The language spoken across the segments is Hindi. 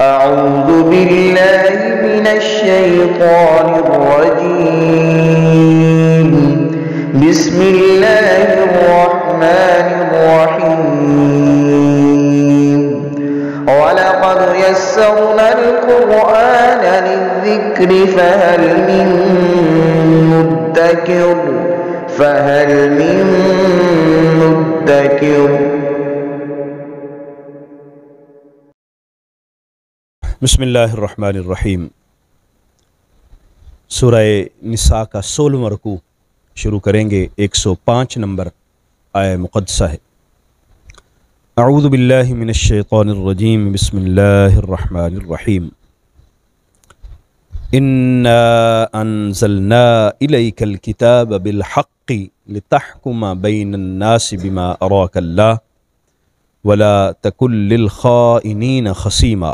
أعوذ بالله من الشيطان الرجيم بسم الله الرحمن الرحيم ولقد يسرنا القرآن للذكر فهل من مدكر فهل من مدكر बसमीम सूर्य निसा का सोलव रकू शुरू करेंगे एक सौ पाँच नंबर आय मुकदसा है अऊदबिल्लिमिनशैतरजीम बसमीम इन्नाजलनाकल किताब बिलहक़ी लतहकुमा बैनन्नास बिमा अराकल्ला वला तकुल्लिल ख़ाइनीन खसीमा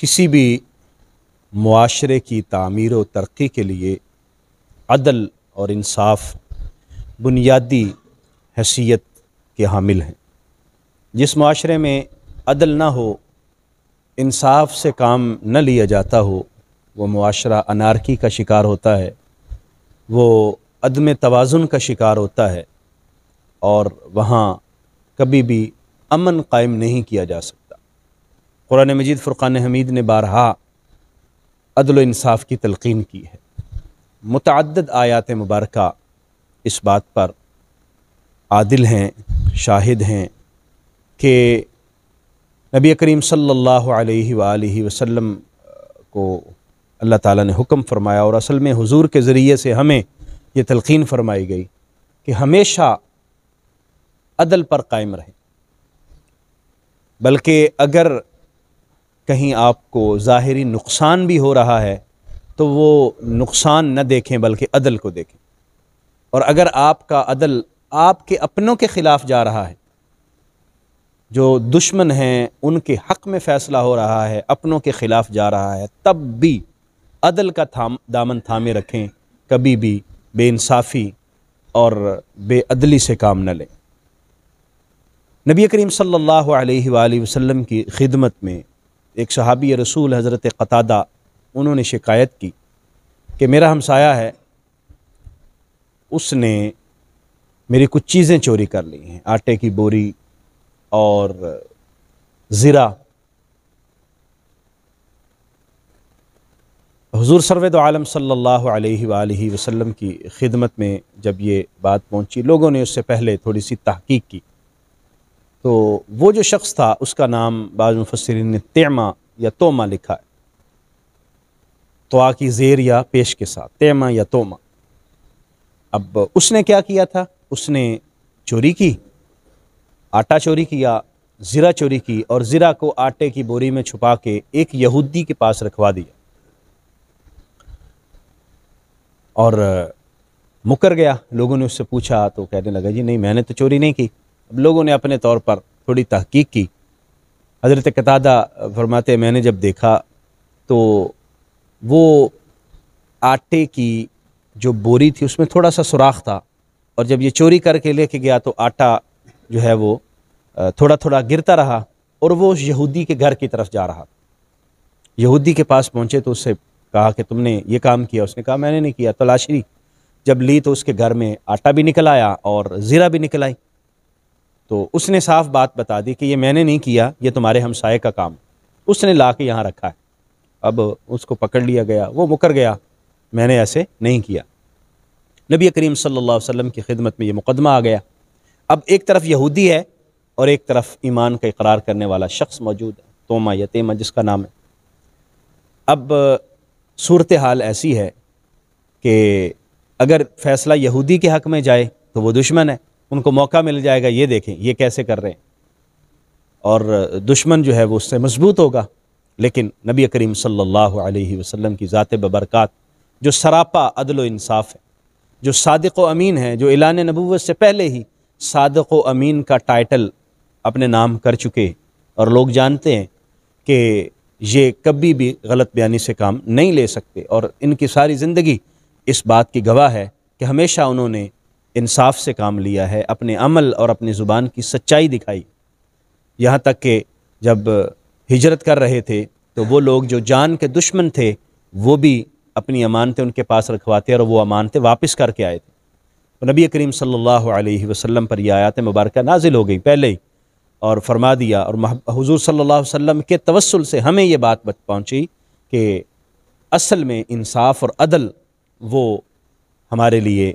किसी भी माशरे की तमीर व तरक्की के लिए अदल और इंसाफ बुनियादी हैसियत के हामिल हैं जिस माशरे में अदल ना हो इंसाफ से काम न लिया जाता हो वो माशरा अनारकी का शिकार होता है वो अदम तोज़ुन का शिकार होता है और वहाँ कभी भी अमन कायम नहीं किया जा सकता कुरान मजीद फ़ुरान हमीद ने बारहा अदलानसाफ़ की तलकिन की है मतद आयात मुबारक इस बात पर आदिल हैं शाहिद हैं कि नबी करीम सल्ला वसम को अल्लाह ताला ने हुक्म फरमाया और असल में हुजूर के ज़रिए से हमें ये तलकिन फरमाई गई कि हमेशा अदल पर कायम रहें बल्कि अगर कहीं आपको ज़ाहरी नुकसान भी हो रहा है तो वो नुकसान न देखें बल्कि अदल को देखें और अगर आपका अदल आपके अपनों के ख़िलाफ़ जा रहा है जो दुश्मन हैं उनके हक़ में फ़ैसला हो रहा है अपनों के ख़िलाफ़ जा रहा है तब भी अदल का थाम दामन थामे रखें कभी भी बेानसाफ़ी और बेअदली से काम न लें नबी करीम सल्लल्लाहु अलैहि वसल्लम की खिदमत में एक सहाबी रसूल हज़रत कतादा उन्होंने शिकायत की कि मेरा हमसाया है उसने मेरी कुछ चीज़ें चोरी कर ली हैं आटे की बोरी और ज़ीरा हुजूर सरवद आलम सल्लल्लाहु अलैहि वसल्लम की खिदमत में जब ये बात पहुंची लोगों ने उससे पहले थोड़ी सी तहकीक की तो वो जो शख्स था उसका नाम बाज़ मुफसरीन ने तेमा या तोमा लिखा है तो की ज़ेर या पेश के साथ तेमा या तोमा अब उसने क्या किया था उसने चोरी की आटा चोरी किया ज़ीरा चोरी की और ज़ीरा को आटे की बोरी में छुपा के एक यहूदी के पास रखवा दिया और मुकर गया लोगों ने उससे पूछा तो कहने लगा जी नहीं मैंने तो चोरी नहीं की अब लोगों ने अपने तौर पर थोड़ी तहकीक की हज़रत कतादा फरमाते मैंने जब देखा तो वो आटे की जो बोरी थी उसमें थोड़ा सा सुराख था और जब ये चोरी करके लेके गया तो आटा जो है वो थोड़ा थोड़ा गिरता रहा और वो यहूदी के घर की तरफ जा रहा यहूदी के पास पहुँचे तो उससे कहा कि तुमने ये काम किया उसने कहा मैंने नहीं किया तलाशी तो जब ली तो उसके घर में आटा भी निकल आया और ज़ीरा भी निकल आई तो उसने साफ बात बता दी कि ये मैंने नहीं किया ये तुम्हारे हमसाये का काम उसने ला के यहाँ रखा है अब उसको पकड़ लिया गया वो मुकर गया मैंने ऐसे नहीं किया नबी करीम सल्लल्लाहु अलैहि वसल्लम की खिदमत में ये मुकदमा आ गया अब एक तरफ यहूदी है और एक तरफ ईमान का इकरार करने वाला शख्स मौजूद है तोमा यतीमा जिसका नाम है अब सूरत हाल ऐसी है कि अगर फैसला यहूदी के हक में जाए तो वो दुश्मन है उनको मौका मिल जाएगा ये देखें ये कैसे कर रहे हैं और दुश्मन जो है वो उससे मजबूत होगा लेकिन नबी करीम सल्लल्लाहु अलैहि वसल्लम की ज़ात बबरकत जो सरापा अदल इंसाफ है जो सादक अमीन है जो एलान नबूत से पहले ही सादक अमीन का टाइटल अपने नाम कर चुके और लोग जानते हैं कि ये कभी भी गलत बयानी से काम नहीं ले सकते और इनकी सारी ज़िंदगी इस बात की गवाह है कि हमेशा उन्होंने इंसाफ से काम लिया है अपने अमल और अपनी ज़ुबान की सच्चाई दिखाई यहाँ तक कि जब हिजरत कर रहे थे तो वो लोग जो जान के दुश्मन थे वो भी अपनी अमानतें उनके पास रखवाते और वो अमानतें वापस करके आए थे तो नबी करीम सल्लल्लाहु अलैहि वसल्लम पर यह आयात मुबारक नाजिल हो गई पहले ही और फरमा दिया और हजूर सल्लल्लाहु अलैहि वसल्लम के तवसल से हमें ये बात बत पहुँची कि असल में इंसाफ और अदल वो हमारे लिए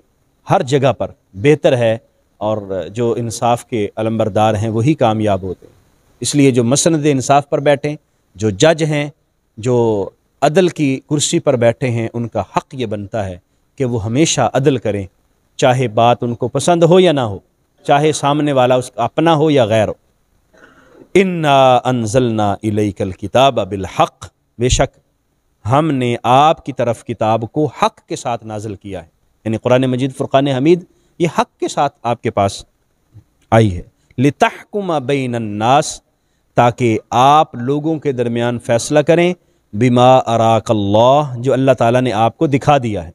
हर जगह पर बेहतर है और जो इंसाफ के अलम्बरदार हैं वही कामयाब होते हैं इसलिए जो मसंद इंसाफ पर बैठें जो जज हैं जो अदल की कुर्सी पर बैठे हैं उनका हक़ ये बनता है कि वो हमेशा अदल करें चाहे बात उनको पसंद हो या ना हो चाहे सामने वाला उसका अपना हो या गैर हो इन्ना अनजलना इलेकल किताब अबिल हक बेशक हमने आपकी तरफ किताब को हक के साथ नाजिल किया है यानी कुरान मजीद फ़ुरान हमीद ये हक के साथ आपके पास आई है लतहकुमा बैनन्नास ताकि आप लोगों के दरमियान फ़ैसला करें बीमा अराकल्ला जो अल्लाह ताला ने आपको दिखा दिया है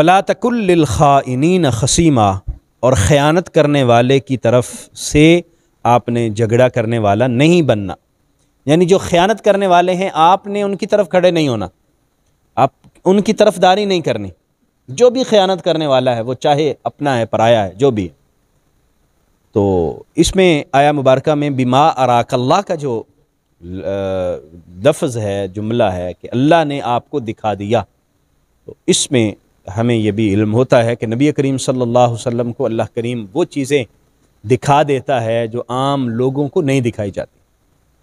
वला तकुल्लखाइन खसीमा और ख़यानत करने वाले की तरफ से आपने झगड़ा करने वाला नहीं बनना यानी जो ख़यानत करने वाले हैं आपने उनकी तरफ खड़े नहीं होना आप उनकी तरफदारी नहीं करनी जो भी ख़यानत करने वाला है वो चाहे अपना है पराया है जो भी है तो इसमें आया मुबारक में बीमा अराकल्ला का जो लफ्ज़ है जुमला है कि अल्लाह ने आपको दिखा दिया तो इसमें हमें यह भी इल्म होता है कि नबी करीम सल्लल्लाहु अलैहि वसल्लम को अल्लाह करीम वो चीज़ें दिखा देता है जो आम लोगों को नहीं दिखाई जाती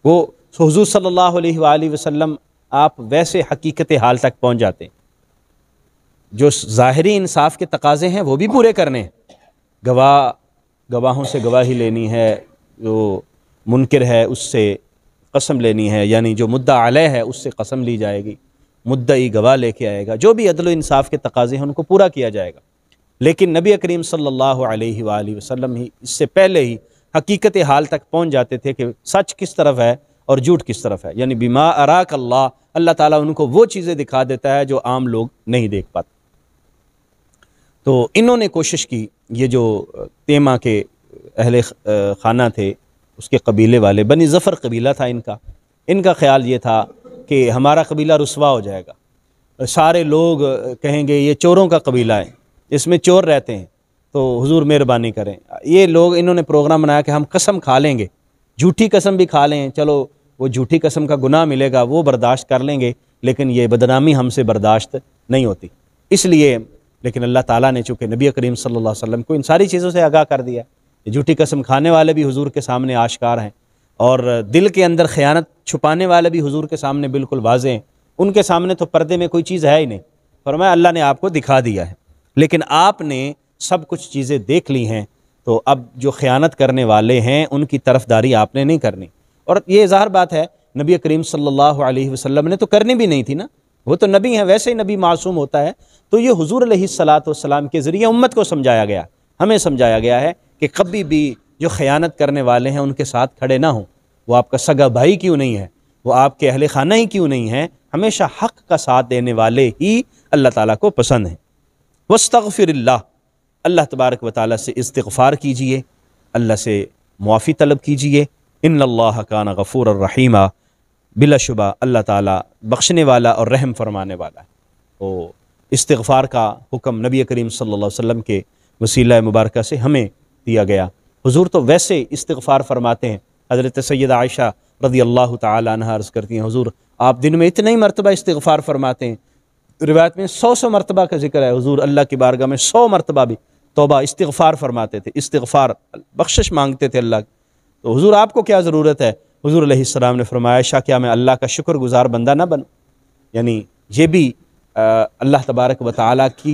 वो हजूर सल्लल्लाहु अलैहि वसल्लम आप वैसे हकीकत हाल तक पहुँच जाते जो ज़ाहरी इंसाफ के तकाजे हैं वो भी पूरे करने गवाह गवाहों से गवाही लेनी है जो मुनकर है उससे कसम लेनी है यानी जो मुद्दा आलह है उससे कसम ली जाएगी मुद्दई गवाह लेके आएगा जो भी अदल इंसाफ के तकाजे हैं उनको पूरा किया जाएगा लेकिन नबी करीम सल्लल्लाहु अलैहि वसल्लम ही इससे पहले ही हकीकत हाल तक पहुंच जाते थे कि सच किस तरफ है और झूठ किस तरफ है यानी बीमा अराक अल्लाह अल्लाह ताला उनको वो चीज़ें दिखा देता है जो आम लोग नहीं देख पाते तो इन्होंने कोशिश की ये जो तेमा के अहले खाना थे उसके कबीले वाले बनी ज़फ़र कबीला था इनका इनका ख्याल ये था कि हमारा कबीला रसवा हो जाएगा सारे लोग कहेंगे ये चोरों का कबीला है इसमें चोर रहते हैं तो हुजूर मेहरबानी करें ये लोग इन्होंने प्रोग्राम बनाया कि हम कसम खा लेंगे झूठी कसम भी खा लें चलो वो झूठी कसम का गुनाह मिलेगा वो बर्दाश्त कर लेंगे लेकिन ये बदनामी हमसे बर्दाश्त नहीं होती इसलिए लेकिन अल्लाह ताला ने चूँकि नबी करीम सल्लल्लाहु अलैहि वसल्लम को इन सारी चीज़ों से आगाह कर दिया झूठी कसम खाने वाले भी हुजूर के सामने आशकार हैं और दिल के अंदर ख़यानत छुपाने वाले भी हुजूर के सामने बिल्कुल वाजे हैं उनके सामने तो पर्दे में कोई चीज़ है ही नहीं फरमाया अल्लाह ने आपको दिखा दिया है लेकिन आपने सब कुछ चीज़ें देख ली हैं तो अब जो ख़यानत करने वाले हैं उनकी तरफदारी आपने नहीं करनी और ये ज़ाहर बात है नबी करीम सल्लल्लाहु अलैहि वसल्लम ने तो करनी भी नहीं थी ना वो तो नबी हैं वैसे ही नबी मासूम होता है तो ये हजूर सलाम के ज़रिए उम्मत को समझाया गया हमें समझाया गया है कि कभी भी जो ख़यानत करने वाले हैं उनके साथ खड़े ना हों वो आपका सगा भाई क्यों नहीं है वो आपके अहल खाना ही क्यों नहीं है हमेशा हक का साथ देने वाले ही अल्लाह ताला को पसंद हैं वस्तफ़िर अल्लाह तबारक व ताली से इस्तफ़ार कीजिए अल्लाह से मुआफ़ी तलब कीजिए इन अल्लाह कान गफ़ूर रहीमा बिलाशुबा अल्लाह ताला बख्शने वाला और रहम फरमाने वाला है तो इस्तफ़ार का हुक्म नबी करीम सल्लल्लाहु अलैहि वसल्लम के वसीला मुबारक से हमें दिया गया हुजूर तो वैसे इस्तफ़ार फरमाते हैं हज़रत सैद आयशा रदी अल्लाह तर्ज़ करती हैं हुजूर आप दिन में इतना ही मरतबा इस्तफ़ार फरमाते हैं रिवायत में सौ सौ मरतबा का जिक्र है हुजूर अल्लाह की बारगाह में सौ मरतबा भी तोबा इस्तफ़ार फरमाते थे इस्तफ़ार बख्शिश मांगते थे अल्लाह तो हुजूर आपको क्या ज़रूरत है हुजूर अलैहिस्सलाम ने फरमाया शाह क्या मैं अल्लाह का शुक्र गुज़ार बंदा ना बनूँ यानी ये भी अल्लाह तबारक व ताली की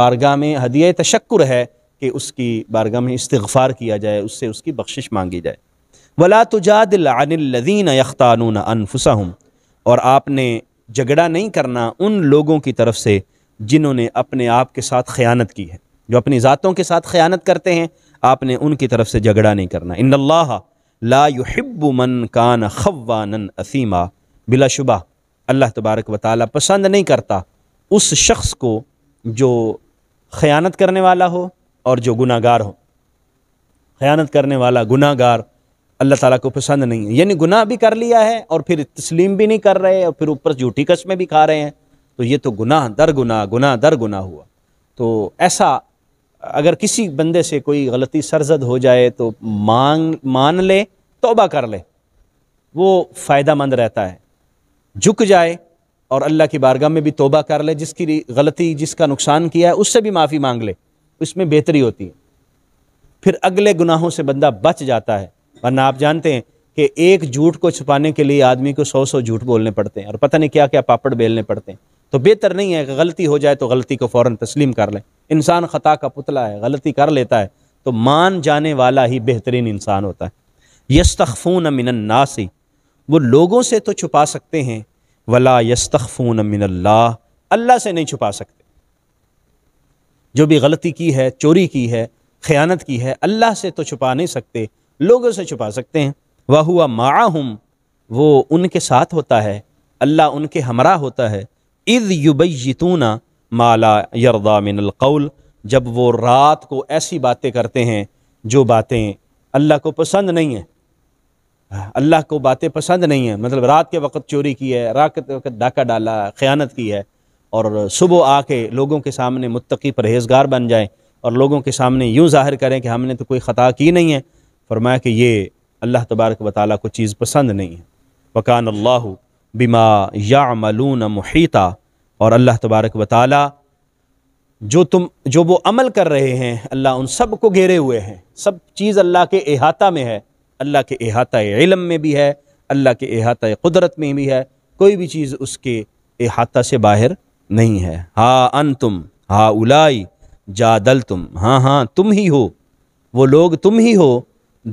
बारगाह में हदिया तशक्र है कि उसकी बारगाह में इस्तफ़ार किया जाए उससे उसकी बख्शिश मांगी जाए वला तुजादिल अनिल्लज़ीन यख्तानून हूँ और आपने झगड़ा नहीं करना उन लोगों की तरफ से जिन्होंने अपने आप के साथ ख़यानत की है जो अपनी ज़ातों के साथ ख़यानत करते हैं आपने उनकी तरफ से झगड़ा नहीं करना इन ला युहिब्बु मन कान खवान असीमा बिलाशुबा अल्लाह तबारक व ताली पसंद नहीं करता उस शख्स को जो ख़यानत करने वाला हो और जो गुनागार हो ख़यानत करने वाला गुनागार अल्लाह ताला को पसंद नहीं है यानी गुनाह भी कर लिया है और फिर तस्लीम भी नहीं कर रहे और फिर ऊपर झूठी कस्में भी खा रहे हैं तो ये तो गुनाह दर गुनाह गुनाह दर गुनाह हुआ तो ऐसा अगर किसी बंदे से कोई गलती सरजद हो जाए तो मांग मान ले तोबा कर ले वो फ़ायदा मंद रहता है झुक जाए और अल्लाह की बारगाह में भी तोबा कर ले जिसकी गलती जिसका नुकसान किया है उससे भी माफ़ी मांग ले उसमें बेहतरी होती है फिर अगले गुनाहों से बंदा बच जाता है वरना आप जानते हैं कि एक झूठ को छुपाने के लिए आदमी को सौ सौ झूठ बोलने पड़ते हैं और पता नहीं क्या क्या पापड़ बेलने पड़ते हैं तो बेहतर नहीं है कि गलती हो जाए तो गलती को फ़ौर तस्लीम कर लें इंसान ख़ता का पुतला है गलती कर लेता है तो मान जाने वाला ही बेहतरीन इंसान होता है यस्तखफ़ून मिनन्नासी वो लोगों से तो छुपा सकते हैं वला यस्तफ़ून मिनल्ला अल्लाह से नहीं छुपा सकते जो भी गलती की है चोरी की है ख़यानत की है अल्लाह से तो छुपा नहीं सकते लोगों से छुपा सकते हैं वह हुआ माहम वो उनके साथ होता है अल्लाह उनके हमरा होता है इद युबैतूना माला यरदा कौल जब वो रात को ऐसी बातें करते हैं जो बातें अल्लाह को पसंद नहीं हैं अल्लाह को बातें पसंद नहीं हैं मतलब रात के वक्त चोरी की है रात के वक्त डाका डाला ख़यानत की है और सुबह आके लोगों के सामने मुत्तकी परहेजगार बन जाए और लोगों के सामने यूँ जाहिर करें कि हमने तो कोई ख़ता की नहीं है फरमाया कि ये अल्लाह तबारक वाली को चीज़ पसंद नहीं है वकान अल्लाह बिमा या मलून महीता और अल्लाह तबारक व जो तुम जो वो अमल कर रहे हैं अल्लाह उन सब को घेरे हुए हैं सब चीज़ अल्लाह के अहाता में है अल्लाह के अहाता इलम में भी है अल्लाह के अहाता कुदरत में भी है कोई भी चीज़ उसके अहाता से बाहर नहीं है हा अन तुम हा उलाई जा दल तुम हाँ हाँ तुम ही हो वो लोग तुम ही हो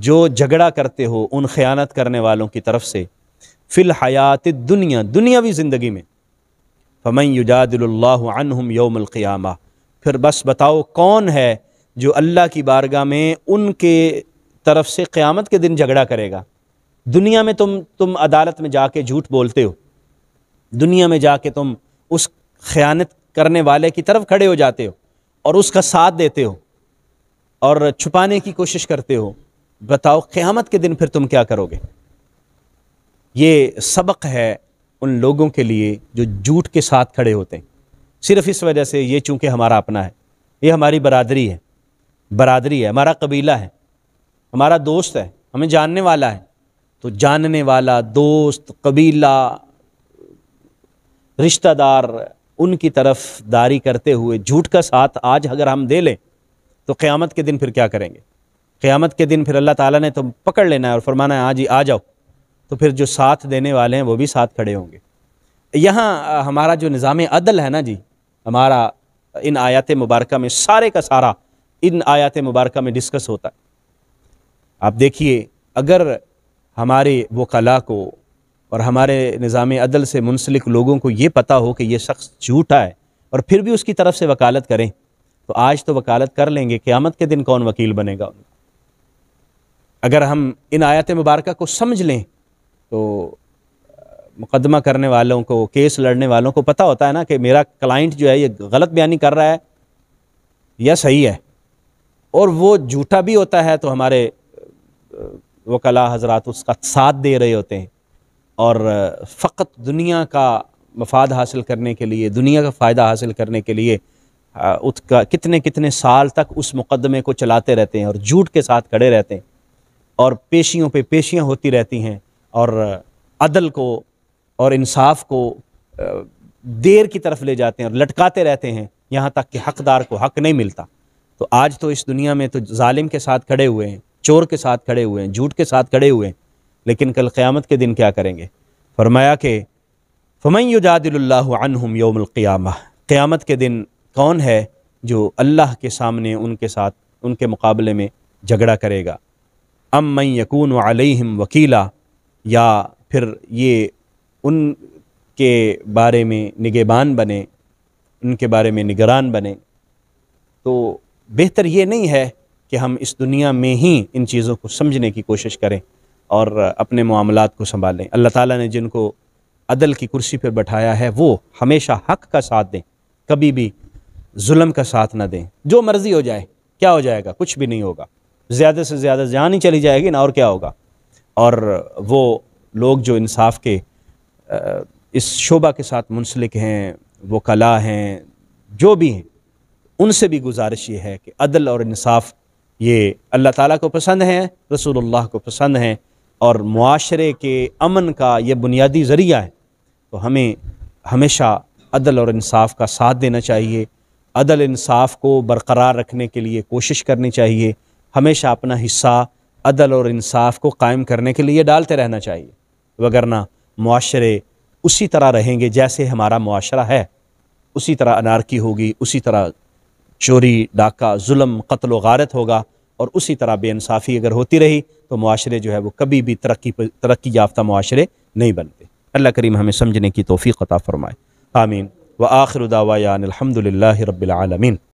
जो झगड़ा करते हो उन ख़यानत करने वालों की तरफ से फ़िल हयात दुनिया दुनियावी ज़िंदगी में फ़मन युजादिल्लाम क़ियामा फिर बस बताओ कौन है जो अल्लाह की बारगाह में उनके तरफ से क़्यामत के दिन झगड़ा करेगा दुनिया में तुम तुम अदालत में जाके झूठ बोलते हो दुनिया में जाके तुम उस ख़यानत करने वाले की तरफ खड़े हो जाते हो और उसका साथ देते हो और छुपाने की कोशिश करते हो बताओ क़्यामत के दिन फिर तुम क्या करोगे ये सबक है उन लोगों के लिए जो झूठ के साथ खड़े होते हैं सिर्फ इस वजह से ये चूँकि हमारा अपना है ये हमारी बरदरी है बरादरी है हमारा कबीला है हमारा दोस्त है हमें जानने वाला है तो जानने वाला दोस्त कबीला रिश्तेदार उनकी तरफ दारी करते हुए झूठ का साथ आज अगर हम दे लें तो क़्यामत के दिन फिर क्या करेंगे क़्यामत के दिन फिर अल्लाह ताला ने तो पकड़ लेना है और फरमाना है आज ही आ जाओ तो फिर जो साथ देने वाले हैं वो भी साथ खड़े होंगे यहाँ हमारा जो निज़ाम अदल है ना जी हमारा इन आयात मुबारक में सारे का सारा इन आयात मुबारक में डिस्कस होता है आप देखिए अगर हमारे कला को और हमारे निज़ाम अदल से मुंसलिक लोगों को ये पता हो कि ये शख्स झूठा है और फिर भी उसकी तरफ से वकालत करें तो आज तो वकालत कर लेंगे क़्यामत के दिन कौन वकील बनेगा उनका अगर हम इन आयात मुबारक को समझ लें तो मुकदमा करने वालों को केस लड़ने वालों को पता होता है ना कि मेरा क्लाइंट जो है ये गलत बयानी कर रहा है या सही है और वो झूठा भी होता है तो हमारे वकला हजरात उसका साथ दे रहे होते हैं और फ़क्त दुनिया का मफाद हासिल करने के लिए दुनिया का फ़ायदा हासिल करने के लिए उसका कितने कितने साल तक उस मुकदमे को चलाते रहते हैं और झूठ के साथ खड़े रहते हैं और पेशियों पे पेशियाँ होती रहती हैं और अदल को और इंसाफ को देर की तरफ ले जाते हैं और लटकाते रहते हैं यहाँ तक कि हकदार को हक नहीं मिलता तो आज तो इस दुनिया में तो ालिम के साथ खड़े हुए हैं चोर के साथ खड़े हुए हैं झूठ के साथ खड़े हुए हैं लेकिन कल क़्यामत के दिन क्या करेंगे फरमाया कि जादिल्लाम योमक़ियाम क़्यामत के दिन कौन है जो अल्लाह के सामने उनके साथ उनके मुकाबले में झगड़ा करेगा अम यकून अलहम वकीला या फिर ये उन के बारे में निगेबान बने उनके बारे में निगरान बने तो बेहतर ये नहीं है कि हम इस दुनिया में ही इन चीज़ों को समझने की कोशिश करें और अपने मामला को संभालें अल्लाह ताला ने जिनको अदल की कुर्सी पर बैठाया है वो हमेशा हक का साथ दें कभी भी जुल्म का साथ ना दें जो मर्ज़ी हो जाए क्या हो जाएगा कुछ भी नहीं होगा ज़्यादा से ज़्यादा जान ही चली जाएगी ना और क्या होगा और वो लोग जो इंसाफ के इस शोबा के साथ मुंसलिक हैं वो कला हैं जो भी हैं उनसे भी गुजारिश ये है कि अदल और इंसाफ ये अल्लाह ताला को पसंद है रसूलुल्लाह को पसंद है और माशरे के अमन का ये बुनियादी ज़रिया है तो हमें हमेशा अदल और इंसाफ का साथ देना चाहिए अदल इंसाफ को बरकरार रखने के लिए कोशिश करनी चाहिए हमेशा अपना हिस्सा अदल और इंसाफ को कायम करने के लिए डालते रहना चाहिए वगरना माशरे उसी तरह रहेंगे जैसे हमारा माशरा है उसी तरह अनारकी होगी उसी तरह चोरी डाका जुल्म कत्ल गारत होगा और उसी तरह बेानसाफ़ी अगर होती रही तो माशरे जो है वो कभी भी तरक्की तरक्की याफ्ता माशरे नहीं बनते अल्लाह करीम हमें समझने की तोफ़ी क़ता फ़रमाए आमीन व आखिर दावा रबालमीन